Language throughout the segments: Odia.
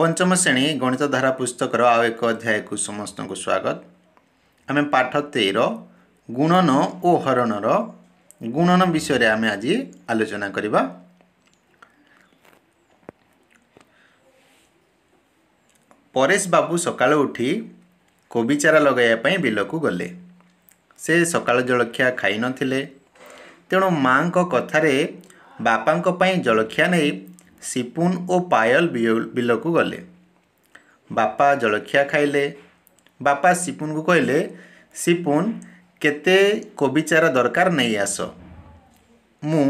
ପଞ୍ଚମ ଶ୍ରେଣୀ ଗଣିତ ଧାରା ପୁସ୍ତକର ଆଉ ଏକ ଅଧ୍ୟାୟକୁ ସମସ୍ତଙ୍କୁ ସ୍ୱାଗତ ଆମେ ପାଠ ତେର ଗୁଣନ ଓ ହରଣର ଗୁଣନ ବିଷୟରେ ଆମେ ଆଜି ଆଲୋଚନା କରିବା ପରେଶ ବାବୁ ସକାଳୁ ଉଠି କୋବି ଚାରା ଲଗାଇବା ପାଇଁ ବିଲକୁ ଗଲେ ସେ ସକାଳ ଜଳଖିଆ ଖାଇନଥିଲେ ତେଣୁ ମାଆଙ୍କ କଥାରେ ବାପାଙ୍କ ପାଇଁ ଜଳଖିଆ ନେଇ ସିପୁନ୍ ଓ ପାୟଲ ବିଲକୁ ଗଲେ ବାପା ଜଳଖିଆ ଖାଇଲେ ବାପା ସିପୁନକୁ କହିଲେ ସିପୁନ କେତେ କୋବି ଚାରା ଦରକାର ନେଇ ଆସ ମୁଁ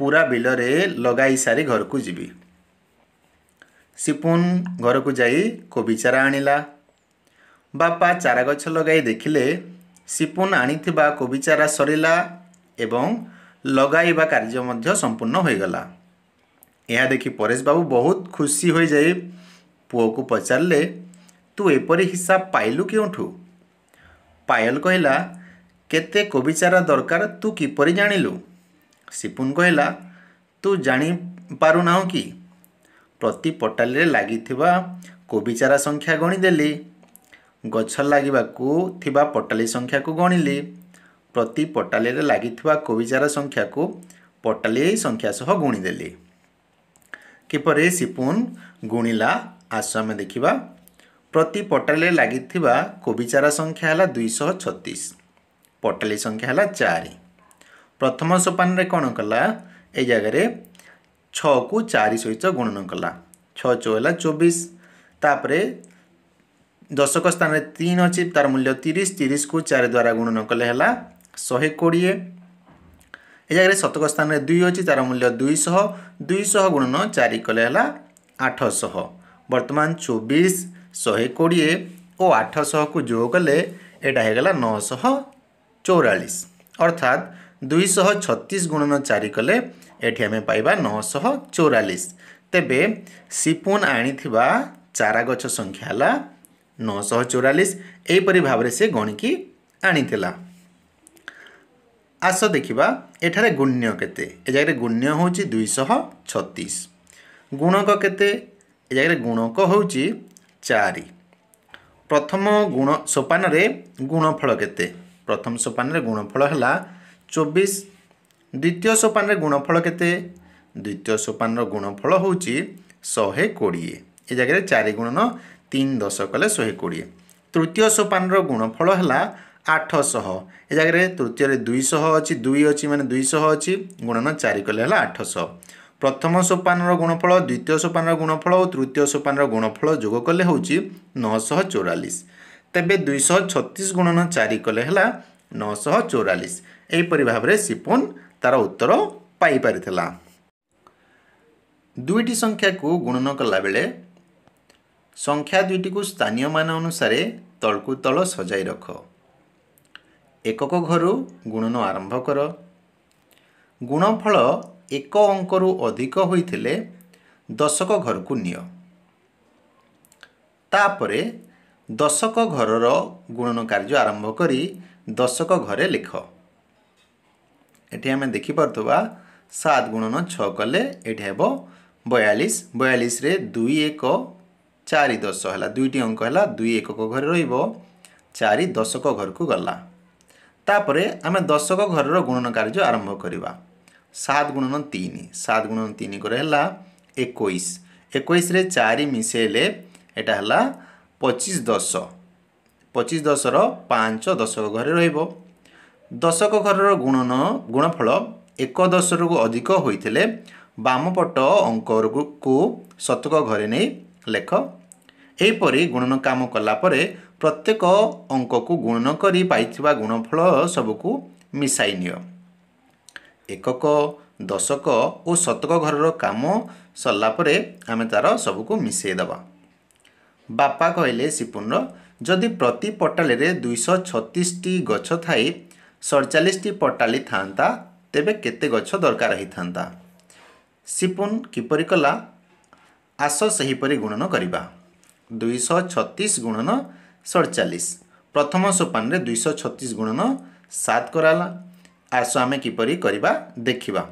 ପୁରା ବିଲରେ ଲଗାଇ ସାରି ଘରକୁ ଯିବି ସିପୁନ ଘରକୁ ଯାଇ କୋବି ଚାରା ଆଣିଲା ବାପା ଚାରା ଗଛ ଲଗାଇ ଦେଖିଲେ ସିପୁନ ଆଣିଥିବା କୋବି ଚାରା ସରିଲା ଏବଂ ଲଗାଇବା କାର୍ଯ୍ୟ ମଧ୍ୟ ସମ୍ପୂର୍ଣ୍ଣ ହୋଇଗଲା यह देखी परेश बाबू बहुत खुशी हो जाए पुओ को पचारे तू एपरी हिसाब पाइलु क्योंठ पायल कहला केते कोबिचारा दरकार तू किपर जाणिलु सिपुन कहला तू जापारुना कि प्रति पटाल लगी कोबिचारा संख्या गणीदेली गच लगवा पटाली संख्या को गणली प्रति पटाली लगी कोबिचारा संख्या को पटाली संख्या सह गुणीदेली किपर सीपुन गुणिला आस आम देखा प्रति पटाले लगी कोबिचारा संख्या है दुईश छतीस पटाली संख्या है चार प्रथम सोपान कौन कला ए जगह छ को चार सहित गुणन कला छाला चौबीस तापर दशक स्थान तीन अच्छी तार मूल्य तीस तीस को चार द्वारा गुणन कले शहे कोड़े ଏ ଜାଗାରେ ଶତକ ସ୍ଥାନରେ ଦୁଇ ଅଛି ତା'ର ମୂଲ୍ୟ ଦୁଇଶହ ଦୁଇଶହ ଗୁଣନ ଚାରି କଲେ ହେଲା ଆଠଶହ ବର୍ତ୍ତମାନ ଚବିଶ ଶହେ କୋଡ଼ିଏ ଓ ଆଠଶହକୁ ଯୋଗ କଲେ ଏଇଟା ହେଇଗଲା ନଅଶହ ଚଉରାଳିଶ ଅର୍ଥାତ୍ ଦୁଇଶହ ଛତିଶ ଗୁଣନ ଚାରି କଲେ ଏଠି ଆମେ ପାଇବା ନଅଶହ ଚଉରାଳିଶ ତେବେ ସିପୁନ୍ ଆଣିଥିବା ଚାରା ଗଛ ସଂଖ୍ୟା ହେଲା ନଅଶହ ଚଉରାଳିଶ ଏହିପରି ଭାବରେ ସେ ଗଣିକି ଆଣିଥିଲା ଆସ ଦେଖିବା ଏଠାରେ ଗୁଣ୍ୟ କେତେ ଏ ଜାଗାରେ ଗୁଣ୍ୟ ହେଉଛି ଦୁଇଶହ ଛତିଶ ଗୁଣକ କେତେ ଏ ଜାଗାରେ ଗୁଣକ ହେଉଛି ଚାରି ପ୍ରଥମ ଗୁଣ ସୋପାନରେ ଗୁଣଫଳ କେତେ ପ୍ରଥମ ସୋପାନରେ ଗୁଣଫଳ ହେଲା ଚବିଶ ଦ୍ୱିତୀୟ ସୋପାନରେ ଗୁଣଫଳ କେତେ ଦ୍ୱିତୀୟ ସୋପାନର ଗୁଣଫଳ ହେଉଛି ଶହେ କୋଡ଼ିଏ ଏ ଜାଗାରେ ଚାରି ଗୁଣନ ତିନି ଦଶ କଲେ ଶହେ କୋଡ଼ିଏ ତୃତୀୟ ସୋପାନର ଗୁଣଫଳ ହେଲା ଆଠଶହ ଏ ଜାଗାରେ ତୃତୀୟରେ ଦୁଇଶହ ଅଛି ଦୁଇ ଅଛି ମାନେ ଦୁଇଶହ ଅଛି ଗୁଣନ ଚାରି କଲେ ହେଲା ଆଠଶହ ପ୍ରଥମ ସୋପାନର ଗୁଣଫଳ ଦ୍ୱିତୀୟ ସୋପାନର ଗୁଣଫଳ ଓ ତୃତୀୟ ସୋପାନର ଗୁଣଫଳ ଯୋଗ କଲେ ହେଉଛି ନଅଶହ ଚଉରାଳିଶ ତେବେ ଦୁଇଶହ ଛତିଶ ଗୁଣନ ଚାରି କଲେ ହେଲା ନଅଶହ ଚଉରାଳିଶ ଏହିପରି ଭାବରେ ସିପୁନ ତା'ର ଉତ୍ତର ପାଇପାରିଥିଲା ଦୁଇଟି ସଂଖ୍ୟାକୁ ଗୁଣନ କଲାବେଳେ ସଂଖ୍ୟା ଦୁଇଟିକୁ ସ୍ଥାନୀୟମାନ ଅନୁସାରେ ତଳକୁ ତଳ ସଜାଇ ରଖ ଏକକ ଘରୁ ଗୁଣନ ଆରମ୍ଭ କର ଗୁଣଫଳ ଏକ ଅଙ୍କରୁ ଅଧିକ ହୋଇଥିଲେ ଦଶକ ଘରକୁ ନିଅ ତାପରେ ଦଶକ ଘରର ଗୁଣନ କାର୍ଯ୍ୟ ଆରମ୍ଭ କରି ଦଶକ ଘରେ ଲେଖ ଏଠି ଆମେ ଦେଖିପାରୁଥିବା ସାତ ଗୁଣନ ଛଅ କଲେ ଏଠି ହେବ ବୟାଳିଶ ବୟାଳିଶରେ ଦୁଇ ଏକ ଚାରି ଦଶ ହେଲା ଦୁଇଟି ଅଙ୍କ ହେଲା ଦୁଇ ଏକକ ଘରେ ରହିବ ଚାରି ଦଶକ ଘରକୁ ଗଲା ତାପରେ ଆମେ ଦଶକ ଘରର ଗୁଣନ କାର୍ଯ୍ୟ ଆରମ୍ଭ କରିବା ସାତ ଗୁଣନ ତିନି ସାତ ଗୁଣନ ତିନି କରେ ହେଲା ଏକୋଇଶ ଏକୋଇଶରେ ଚାରି ମିଶାଇଲେ ଏଇଟା ହେଲା ପଚିଶ ଦଶ ପଚିଶ ଦଶର ପାଞ୍ଚ ଦଶକ ଘରେ ରହିବ ଦଶକ ଘରର ଗୁଣନ ଗୁଣଫଳ ଏକ ଦଶରୁ ଅଧିକ ହୋଇଥିଲେ ବାମପଟ ଅଙ୍କକୁ ଶତକ ଘରେ ନେଇ ଲେଖ ଏହିପରି ଗୁଣନ କାମ କଲାପରେ ପ୍ରତ୍ୟେକ ଅଙ୍କକୁ ଗୁଣନ କରି ପାଇଥିବା ଗୁଣଫଳ ସବୁକୁ ମିଶାଇ ନିଅ ଏକକ ଦଶକ ଓ ଶତକ ଘରର କାମ ସରିଲା ପରେ ଆମେ ତା'ର ସବୁକୁ ମିଶାଇ ଦେବା ବାପା କହିଲେ ସିପୁନର ଯଦି ପ୍ରତି ପଟାଳିରେ ଦୁଇଶହ ଛତିଶଟି ଗଛ ଥାଇ ସଡ଼ଚାଳିଶଟି ପଟାଳି ଥାଆନ୍ତା ତେବେ କେତେ ଗଛ ଦରକାର ହୋଇଥାନ୍ତା ସିପୁନ କିପରି କଲା ଆସ ସେହିପରି ଗୁଣନ କରିବା ଦୁଇଶହ ଛତିଶ ଗୁଣନ ସଡ଼ଚାଳିଶ ପ୍ରଥମ ସୋପାନରେ ଦୁଇଶହ ଛତିଶ ଗୁଣନ ସାତ କରାଲା ଆସ ଆମେ କିପରି କରିବା ଦେଖିବା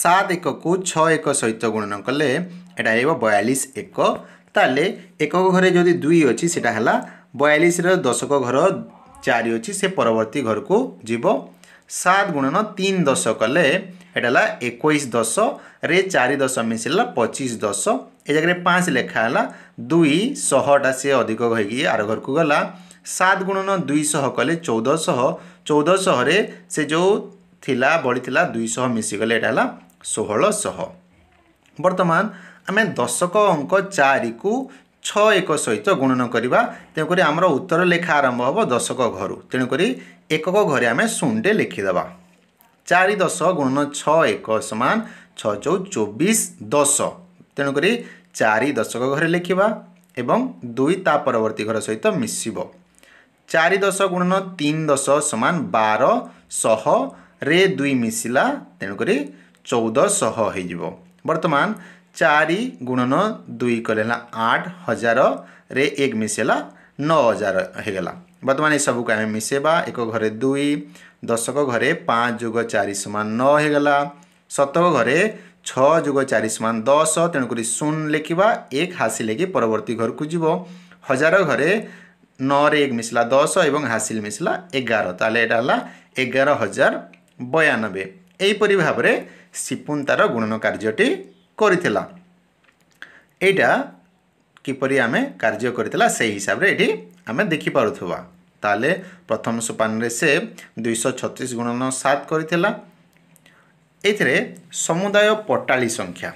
ସାତ ଏକକୁ ଛଅ ଏକ ସହିତ ଗୁଣନ କଲେ ଏଇଟା ହେବ ବୟାଳିଶ ଏକ ତାହେଲେ ଏକକ ଘରେ ଯଦି ଦୁଇ ଅଛି ସେଇଟା ହେଲା ବୟାଳିଶର ଦଶକ ଘର ଚାରି ଅଛି ସେ ପରବର୍ତ୍ତୀ ଘରକୁ ଯିବ ସାତ ଗୁଣନ ତିନି ଦଶ କଲେ ଏଇଟା ହେଲା ଏକୋଇଶ ଦଶରେ ଚାରି ଦଶ ମିଶିଲା ପଚିଶ ଦଶ ଏ ଜାଗାରେ ପାଞ୍ଚ ଲେଖା ହେଲା ଦୁଇ ଶହଟା ସିଏ ଅଧିକ ହୋଇକି ଆର ଘରକୁ ଗଲା ସାତ ଗୁଣନ ଦୁଇଶହ କଲେ ଚଉଦଶହ ଚଉଦଶହରେ ସେ ଯେଉଁ ଥିଲା ବଳିଥିଲା ଦୁଇଶହ ମିଶିଗଲେ ଏଇଟା ହେଲା ଷୋହଳଶହ ବର୍ତ୍ତମାନ ଆମେ ଦଶକ ଅଙ୍କ ଚାରିକୁ ଛଅ ଏକ ସହିତ ଗୁଣନ କରିବା ତେଣୁକରି ଆମର ଉତ୍ତର ଲେଖା ଆରମ୍ଭ ହେବ ଦଶକ ଘରୁ ତେଣୁକରି ଏକକ ଘରେ ଆମେ ଶୂନଟେ ଲେଖିଦେବା चारि दस गुणन छ समान छौ चौबिस दस तेणुकरी चार दशक घर लेख्दा ए दुई परवर्ती घर सहित मिस चार दस गुणन तिन दस समान बारश रे दुई मिसला तेणुकरी चौध हो बर्तमान चारि गुणन दुई कले आठ हजार रे एक मिसला नौ हजार हुन्छ बर्तमान एसबुको आम मिस एक घरे दुई दशक घरे पाँच जुग घरे नैलातक जुग छुग समान दस तेणुकरी शून्य लेख्दा एक हासिल पर्वर्ती घरको जो हजार घर मिसला दस एवं हासिल मिसला एघार तगार हजार बयानब्बे यहीपरि भावना सिपुन तार गुणन कर्जटी गरिरह एटा किपिलामे देखि पाउ ତାହେଲେ ପ୍ରଥମ ସୋପାନରେ ସେ ଦୁଇଶହ ଛତିଶ ଗୁଣନ ସାତ କରିଥିଲା ଏଥିରେ ସମୁଦାୟ ପଟାଳି ସଂଖ୍ୟା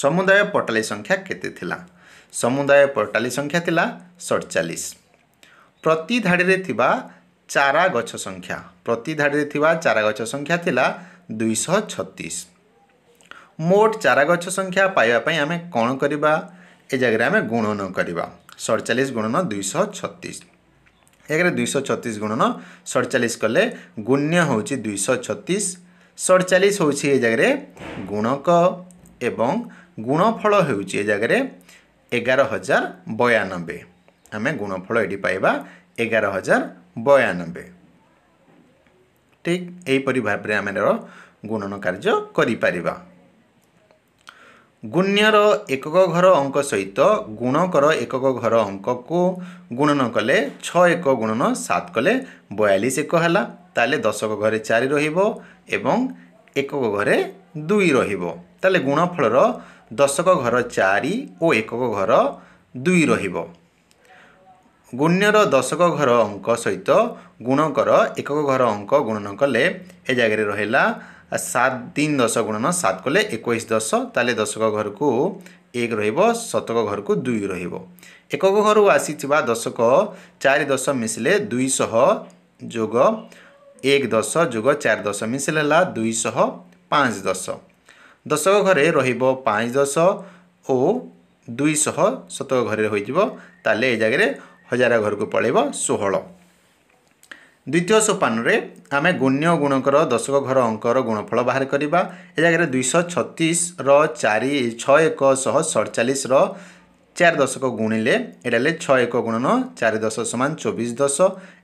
ସମୁଦାୟ ପଟାଳି ସଂଖ୍ୟା କେତେ ଥିଲା ସମୁଦାୟ ପଟାଳି ସଂଖ୍ୟା ଥିଲା ସଡ଼ଚାଳିଶ ପ୍ରତି ଧାଡ଼ିରେ ଥିବା ଚାରା ଗଛ ସଂଖ୍ୟା ପ୍ରତି ଧାଡ଼ିରେ ଥିବା ଚାରା ଗଛ ସଂଖ୍ୟା ଥିଲା ଦୁଇଶହ ଛତିଶ ମୋଟ ଚାରା ଗଛ ସଂଖ୍ୟା ପାଇବା ପାଇଁ ଆମେ କ'ଣ କରିବା ଏ ଜାଗାରେ ଆମେ ଗୁଣନ କରିବା ସଡ଼ଚାଳିଶ ଗୁଣନ ଦୁଇଶହ ଛତିଶ ଏକରେ ଦୁଇଶହ ଛତିଶ ଗୁଣନ ସଡ଼ଚାଳିଶ କଲେ ଗୁଣ୍ୟ ହେଉଛି ଦୁଇଶହ ଛତିଶ ସଡ଼ଚାଳିଶ ହେଉଛି ଏ ଜାଗାରେ ଗୁଣକ ଏବଂ ଗୁଣଫଳ ହେଉଛି ଏ ଜାଗାରେ ଏଗାର ହଜାର ବୟାନବେ ଆମେ ଗୁଣଫଳ ଏଠି ପାଇବା ଏଗାର ହଜାର ବୟାନବେ ଠିକ୍ ଏହିପରି ଭାବରେ ଆମେ ଗୁଣନ କାର୍ଯ୍ୟ କରିପାରିବା ଗୁଣ୍ୟର ଏକକ ଘର ଅଙ୍କ ସହିତ ଗୁଣକର ଏକକ ଘର ଅଙ୍କକୁ ଗୁଣନ କଲେ ଛଅ ଏକ ଗୁଣନ ସାତ କଲେ ବୟାଳିଶ ଏକ ହେଲା ତାହେଲେ ଦଶକ ଘରେ ଚାରି ରହିବ ଏବଂ ଏକକ ଘରେ ଦୁଇ ରହିବ ତାହେଲେ ଗୁଣଫଳର ଦଶକ ଘର ଚାରି ଓ ଏକକ ଘର ଦୁଇ ରହିବ ଗୁଣ୍ୟର ଦଶକ ଘର ଅଙ୍କ ସହିତ ଗୁଣକର ଏକକ ଘର ଅଙ୍କ ଗୁଣନ କଲେ ଏ ଜାଗାରେ ରହିଲା सात तिन दस गुणन सात कले एकै दस त दशक घरको एक र शक घरको दुई र एकक घर आसिति दशक चार दस जोग दुईश जस जार दस मिस दुईश पाँच दस दशक घर रह दस ओ दुईशत घर हुन्छ तले जा हजार घरको पल षो দ্বিতীয় সোপানরে আমি গুণ্য গুণকর দশক ঘর অঙ্কর গুণফল বাহার করা এ জায়গায় দুইশ ছতিশর চারি ছ একশহ সড়চাশর চার দশক গুণিলে এটা হলে ছ এক গুণন চারি দশ সমান চব্বিশ দশ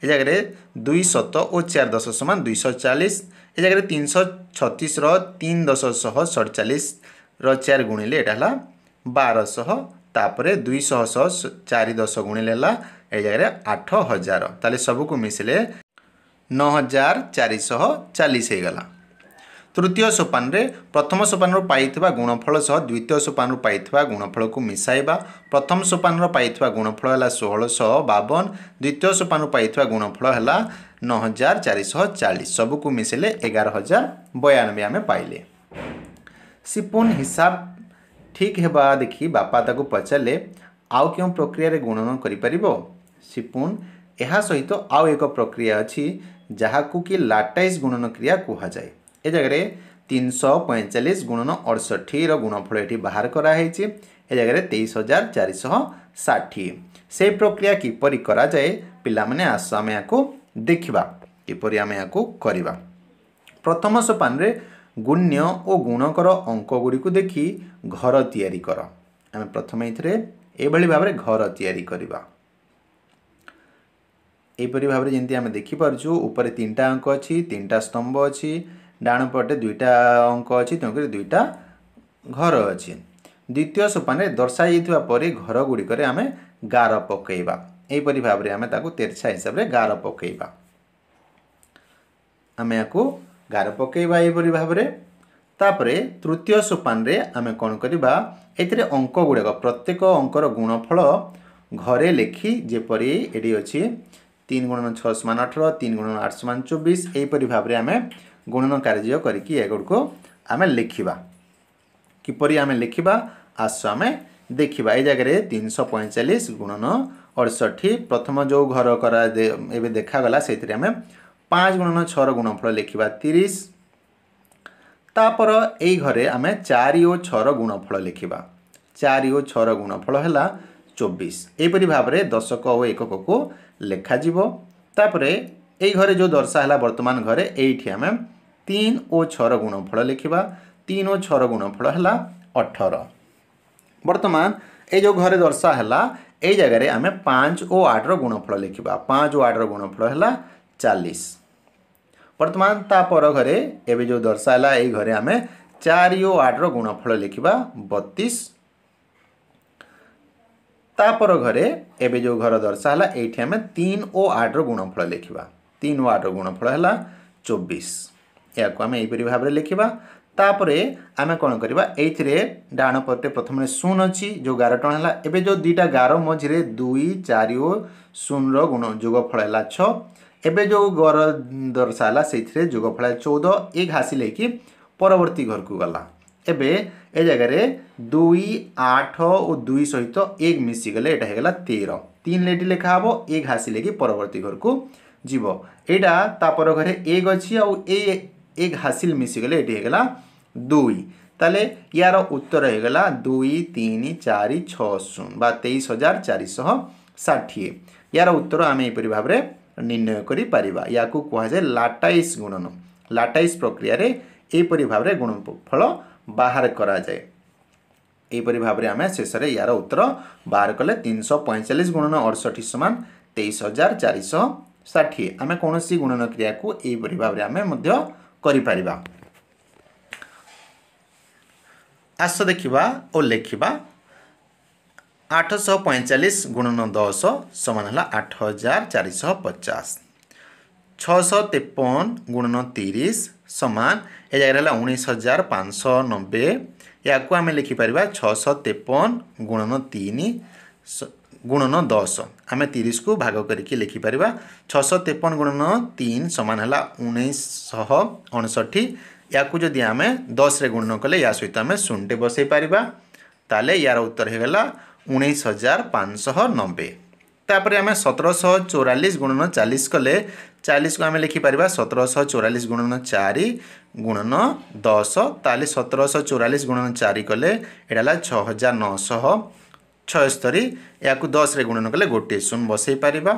এ জায়গায় দুই শত ও চার দশ সমান দুইশ চালিশ এ জায়গায় তিনশ ছতিশর তিন দশশহ সড়চাশর চার গুণিলে এটা হল বারশহ তাপরে দুইশহ চারি দশ গুণিলে হল এই জায়গায় আট হাজার তাহলে সবুক মিশিলে ନଅ ହଜାର ଚାରିଶହ ଚାଳିଶ ହୋଇଗଲା ତୃତୀୟ ସୋପାନରେ ପ୍ରଥମ ସୋପାନରୁ ପାଇଥିବା ଗୁଣଫଳ ସହ ଦ୍ୱିତୀୟ ସୋପାନରୁ ପାଇଥିବା ଗୁଣଫଳକୁ ମିଶାଇବା ପ୍ରଥମ ସୋପାନର ପାଇଥିବା ଗୁଣଫଳ ହେଲା ଷୋହଳଶହ ବାବନ ଦ୍ୱିତୀୟ ସୋପାନରୁ ପାଇଥିବା ଗୁଣଫଳ ହେଲା ନଅ ହଜାର ଚାରିଶହ ଚାଳିଶ ସବୁକୁ ମିଶାଇଲେ ଏଗାର ହଜାର ବୟାନବେ ଆମେ ପାଇଲେ ସିପୁନ୍ ହିସାବ ଠିକ୍ ହେବା ଦେଖି ବାପା ତାକୁ ପଚାରିଲେ ଆଉ କେଉଁ ପ୍ରକ୍ରିୟାରେ ଗୁଣନ କରିପାରିବ ସିପୁନ୍ ଏହା ସହିତ ଆଉ ଏକ ପ୍ରକ୍ରିୟା ଅଛି ଯାହାକୁ କି ଲାଟାଇଶ ଗୁଣନ କ୍ରିୟା କୁହାଯାଏ ଏ ଜାଗାରେ ତିନିଶହ ପଇଁଚାଳିଶ ଗୁଣନ ଅଠଷଠିର ଗୁଣଫଳ ଏଠି ବାହାର କରାହେଇଛି ଏ ଜାଗାରେ ତେଇଶ ହଜାର ଚାରିଶହ ଷାଠିଏ ସେ ପ୍ରକ୍ରିୟା କିପରି କରାଯାଏ ପିଲାମାନେ ଆସ ଆମେ ୟାକୁ ଦେଖିବା କିପରି ଆମେ ୟାକୁ କରିବା ପ୍ରଥମ ସୋପାନରେ ଗୁଣ୍ୟ ଓ ଗୁଣକର ଅଙ୍କଗୁଡ଼ିକୁ ଦେଖି ଘର ତିଆରି କର ଆମେ ପ୍ରଥମେ ଏଥିରେ ଏଭଳି ଭାବରେ ଘର ତିଆରି କରିବା ଏହିପରି ଭାବରେ ଯେମିତି ଆମେ ଦେଖିପାରୁଛୁ ଉପରେ ତିନିଟା ଅଙ୍କ ଅଛି ତିନିଟା ସ୍ତମ୍ଭ ଅଛି ଡାଣ ପଟେ ଦୁଇଟା ଅଙ୍କ ଅଛି ତେଣୁକରି ଦୁଇଟା ଘର ଅଛି ଦ୍ୱିତୀୟ ସୋପାନରେ ଦର୍ଶାଯାଇଥିବା ପରେ ଗୁଡ଼ିକରେ ଆମେ ଗାର ପକାଇବା ଏହିପରି ଭାବରେ ଆମେ ତାକୁ ତେର୍ଛା ହିସାବରେ ଗାର ପକାଇବା ଆମେ ଏହାକୁ ଗାର ପକାଇବା ଏହିପରି ଭାବରେ ତାପରେ ତୃତୀୟ ସୋପାନରେ ଆମେ କ'ଣ କରିବା ଏଥିରେ ଅଙ୍କ ଗୁଡ଼ାକ ପ୍ରତ୍ୟେକ ଅଙ୍କର ଗୁଣଫଳ ଘରେ ଲେଖି ଯେପରି ଏଠି ଅଛି তিন গুণন ছ সমান অঠর তিন গুণন আট সমান চব্বিশ এইপরি ভাবে আমি গুণন কার্য করি এগুড়ি আমি লিখবা কিপর আমি লিখবা আস আমি ଦେଖିବା ଏଇ ଜାଗାରେ ତିନିଶହ ପଇଁଚାଳିଶ ଗୁଣନ ଅଡ଼ଷଠି ପ୍ରଥମ ଯେଉଁ ଘର କରା ଏବେ ଦେଖାଗଲା ସେଇଥିରେ ଆମେ ପାଞ୍ଚ ଗୁଣନ ଛଅର ଗୁଣଫଳ ଲେଖିବା ତିରିଶ ତାପର ଏଇ ଘରେ ଆମେ ଚାରି ଓ ଛଅର ଗୁଣଫଳ ଲେଖିବା ଚାରି ଓ ଛଅର ଗୁଣଫଳ ହେଲା চব্বিশ এইপরি ভাবে দশক ও এককু লেখাযিব তাপরে এই ঘরে যে দর্শা হল বর্তমান ঘরে এইটি আমি তিন ও ছর গুণফল লিখবা তিন ও ছর গুণফল হল অঠর বর্তমান এই যে ঘরে দর্শা হল এই জায়গায় আমি পাঁচ ও আটর গুণফল লিখবা পাঁচ ও আটর গুণফল হল চালিশ বর্তমান তা পর ঘরে এবে যে দর্শা হল এই ঘরে আমি চারি ও আটর গুণফল লিখবা বতিশ ତା ପର ଘରେ ଏବେ ଯେଉଁ ଘର ଦର୍ଶା ହେଲା ଏଇଠି ଆମେ ତିନି ଓ ଆଠର ଗୁଣଫଳ ଲେଖିବା ତିନି ଓ ଆଠର ଗୁଣଫଳ ହେଲା ଚବିଶ ଏହାକୁ ଆମେ ଏହିପରି ଭାବରେ ଲେଖିବା ତାପରେ ଆମେ କ'ଣ କରିବା ଏଇଥିରେ ଡାହାଣ ପଟେ ପ୍ରଥମେ ଶୂନ ଅଛି ଯେଉଁ ଗାର ଟଣ ହେଲା ଏବେ ଯେଉଁ ଦୁଇଟା ଗାର ମଝିରେ ଦୁଇ ଚାରି ଓ ଶୂନର ଗୁଣ ଯୋଗଫଳ ହେଲା ଛଅ ଏବେ ଯେଉଁ ଘର ଦର୍ଶା ହେଲା ସେଇଥିରେ ଯୋଗଫଳ ହେଲା ଚଉଦ ଏ ଘାସି ନେଇକି ପରବର୍ତ୍ତୀ ଘରକୁ ଗଲା এবে এ জায়গায় দুই আঠ ও দুই সহিত এক মিশিগলে এটা হয়ে গেল তের তিন এটি লেখা হব এক হাসিলে কি পরবর্তী ঘরকু যাব এইটা তাপর ঘরে এক অছি আগ হাসিল মিশিগলে এটি হয়ে গেল দুই তাহলে ইয়ার উত্তর হয়ে গেল দুই তিন চারি ছ শূন্য বা তেইশ হাজার চারিশহ ষাঠিয়ে ইয়ার উত্তর আমি এইপরি ভাবে নির্ণয় করে পারিবা ইয়াকু কুহযায় লাটাইস গুণন লাটাইস প্রক্রিয়ার এইপরি ভাবে গুণফল ବାହାର କରାଯାଏ ଏହିପରି ଭାବରେ ଆମେ ଶେଷରେ ଏହାର ଉତ୍ତର ବାହାର କଲେ ତିନିଶହ ପଇଁଚାଳିଶ ଗୁଣନ ଅଡ଼ଷଠି ସମାନ ତେଇଶ ହଜାର ଚାରିଶହ ଷାଠିଏ ଆମେ କୌଣସି ଗୁଣନ କ୍ରିୟାକୁ ଏହିପରି ଭାବରେ ଆମେ ମଧ୍ୟ କରିପାରିବା ଆସ ଦେଖିବା ଓ ଲେଖିବା ଆଠଶହ ପଇଁଚାଳିଶ ଗୁଣନ ଦଶ ସମାନ ହେଲା ଆଠ ହଜାର ଚାରିଶହ ପଚାଶ छःश तेपन गुणन तीस सामान तेपन जगह उन्नीस हजार पाँच नब्बे या को आम लिखिपर छःश तेपन गुणन तीन गुणन दस आम तीस को भाग करके लिखिपर छःश तेपन गुणन तीन सामान है उन्नीस अनसी या जिम्मि आम दस गुणन कले या सहित आम शून्टे बसै पार यार उत्तर होगा उन्नीस हजार पाँच नब्बे তাপরে আমি সতেরশহ চৌরাশ গুণন চালিশ কলে চালিশকে আমি লিখিপার সতেরশহ চৌরাশ গুণন চারি গুণন দশ তাহলে সতেরশহ চৌরাশ গুণন চারি কলে এটা হল ছ হাজার নশহ ছয়স্তরি ইয়াকু দশরে গুণন কলে গোটিয়ে শূন্য বসাই পারিবা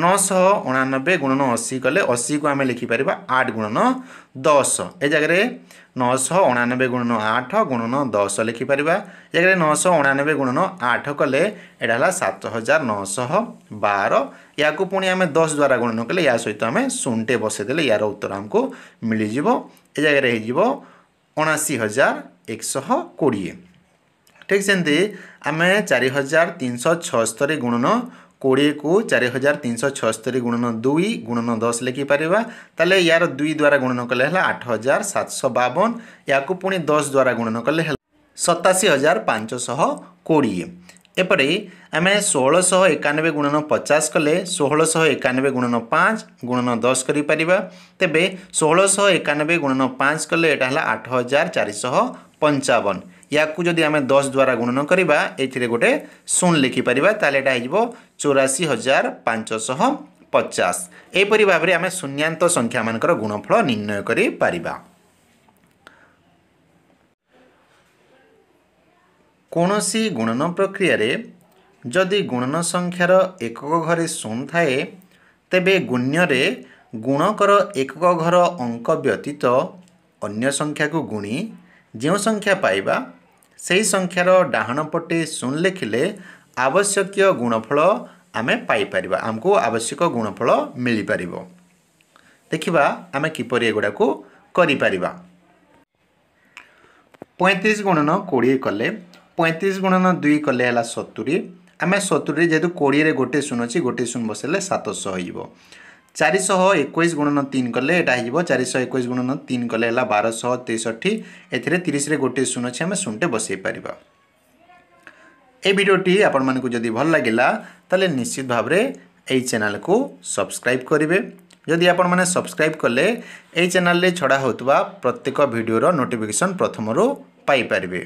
ନଅଶହ ଅଣାନବେ ଗୁଣନ ଅଶୀ କଲେ ଅଶୀକୁ ଆମେ ଲେଖିପାରିବା ଆଠ ଗୁଣନ ଦଶ ଏ ଜାଗାରେ ନଅଶହ ଅଣାନବେ ଗୁଣନ ଆଠ ଗୁଣନ ଦଶ ଲେଖିପାରିବା ଏ ଜାଗାରେ ନଅଶହ ଅଣାନବେ ଗୁଣନ ଆଠ କଲେ ଏଇଟା ହେଲା ସାତ ହଜାର ନଅଶହ ବାର ୟାକୁ ପୁଣି ଆମେ ଦଶ ଦ୍ୱାରା ଗୁଣନ କଲେ ୟା ସହିତ ଆମେ ଶୂନଟେ ବସେଇଦେଲେ ୟାର ଉତ୍ତର ଆମକୁ ମିଳିଯିବ ଏ ଜାଗାରେ ହେଇଯିବ ଅଣାଅଶୀ ହଜାର ଏକଶହ କୋଡ଼ିଏ ଠିକ୍ ସେମିତି ଆମେ ଚାରି ହଜାର ତିନିଶହ ଛଅସ୍ତରୀ ଗୁଣନ कोड़े को चार हजार तीन सौ छस्तरी गुणन दुई गुणन दस लेखिपर ताल यार दुई द्वारा गुणन कले आठ हजार सात सौ बावन या पुणी दस द्वारा गुणन कले सताशी हजार पांच शह कोड़े एपटे आम षोलश एकानबे गुणन पचास कले षोह एकानबे गुणन पाँच गुणन दस कर तेब षोह एकानबे गुणन पाँच कले आठ हजार चार शह पंचावन ୟାକୁ ଯଦି ଆମେ ଦଶ ଦ୍ୱାରା ଗୁଣନ କରିବା ଏଥିରେ ଗୋଟେ ଶୂନ ଲେଖିପାରିବା ତାହେଲେ ଏଇଟା ହେଇଯିବ ଚଉରାଶୀ ହଜାର ପାଞ୍ଚଶହ ପଚାଶ ଏହିପରି ଭାବରେ ଆମେ ଶୂନ୍ୟାନ୍ତ ସଂଖ୍ୟାମାନଙ୍କର ଗୁଣଫଳ ନିର୍ଣ୍ଣୟ କରିପାରିବା କୌଣସି ଗୁଣନ ପ୍ରକ୍ରିୟାରେ ଯଦି ଗୁଣନ ସଂଖ୍ୟାର ଏକକ ଘରେ ଶୂନ ଥାଏ ତେବେ ଗୁଣ୍ୟରେ ଗୁଣକର ଏକକ ଘର ଅଙ୍କ ବ୍ୟତୀତ ଅନ୍ୟ ସଂଖ୍ୟାକୁ ଗୁଣି ଯେଉଁ ସଂଖ୍ୟା ପାଇବା ସେହି ସଂଖ୍ୟାର ଡାହାଣ ପଟେ ଶୂନ ଲେଖିଲେ ଆବଶ୍ୟକୀୟ ଗୁଣଫଳ ଆମେ ପାଇପାରିବା ଆମକୁ ଆବଶ୍ୟକ ଗୁଣଫଳ ମିଳିପାରିବ ଦେଖିବା ଆମେ କିପରି ଏଗୁଡ଼ାକୁ କରିପାରିବା ପଇଁତିରିଶ ଗୁଣନ କୋଡ଼ିଏ କଲେ ପଇଁତିରିଶ ଗୁଣନ ଦୁଇ କଲେ ହେଲା ସତୁରୀ ଆମେ ସତୁରୀ ଯେହେତୁ କୋଡ଼ିଏରେ ଗୋଟିଏ ଶୂନ ଅଛି ଗୋଟିଏ ଶୂନ ବସାଇଲେ ସାତଶହ ହୋଇଯିବ ଚାରିଶହ ଏକୋଇଶ ଗୁଣନ ତିନି କଲେ ଏଇଟା ହେଇଯିବ ଚାରିଶହ ଏକୋଇଶ ଗୁଣନ ତିନି କଲେ ହେଲା ବାରଶହ ତେଷଠି ଏଥିରେ ତିରିଶରେ ଗୋଟିଏ ଶୂନ ଅଛି ଆମେ ଶୂନଟେ ବସାଇ ପାରିବା ଏଇ ଭିଡ଼ିଓଟି ଆପଣମାନଙ୍କୁ ଯଦି ଭଲ ଲାଗିଲା ତାହେଲେ ନିଶ୍ଚିତ ଭାବରେ ଏହି ଚ୍ୟାନେଲକୁ ସବସ୍କ୍ରାଇବ୍ କରିବେ ଯଦି ଆପଣମାନେ ସବସ୍କ୍ରାଇବ୍ କଲେ ଏହି ଚ୍ୟାନେଲରେ ଛଡ଼ା ହେଉଥିବା ପ୍ରତ୍ୟେକ ଭିଡ଼ିଓର ନୋଟିଫିକେସନ୍ ପ୍ରଥମରୁ ପାଇପାରିବେ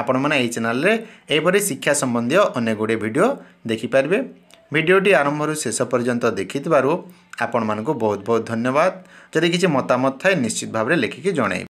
ଆପଣମାନେ ଏହି ଚ୍ୟାନେଲରେ ଏହିପରି ଶିକ୍ଷା ସମ୍ବନ୍ଧୀୟ ଅନେକ ଗୁଡ଼ିଏ ଭିଡ଼ିଓ ଦେଖିପାରିବେ ଭିଡ଼ିଓଟି ଆରମ୍ଭରୁ ଶେଷ ପର୍ଯ୍ୟନ୍ତ ଦେଖିଥିବାରୁ ଆପଣମାନଙ୍କୁ ବହୁତ ବହୁତ ଧନ୍ୟବାଦ ଯଦି କିଛି ମତାମତ ଥାଏ ନିଶ୍ଚିତ ଭାବରେ ଲେଖିକି ଜଣାଇବେ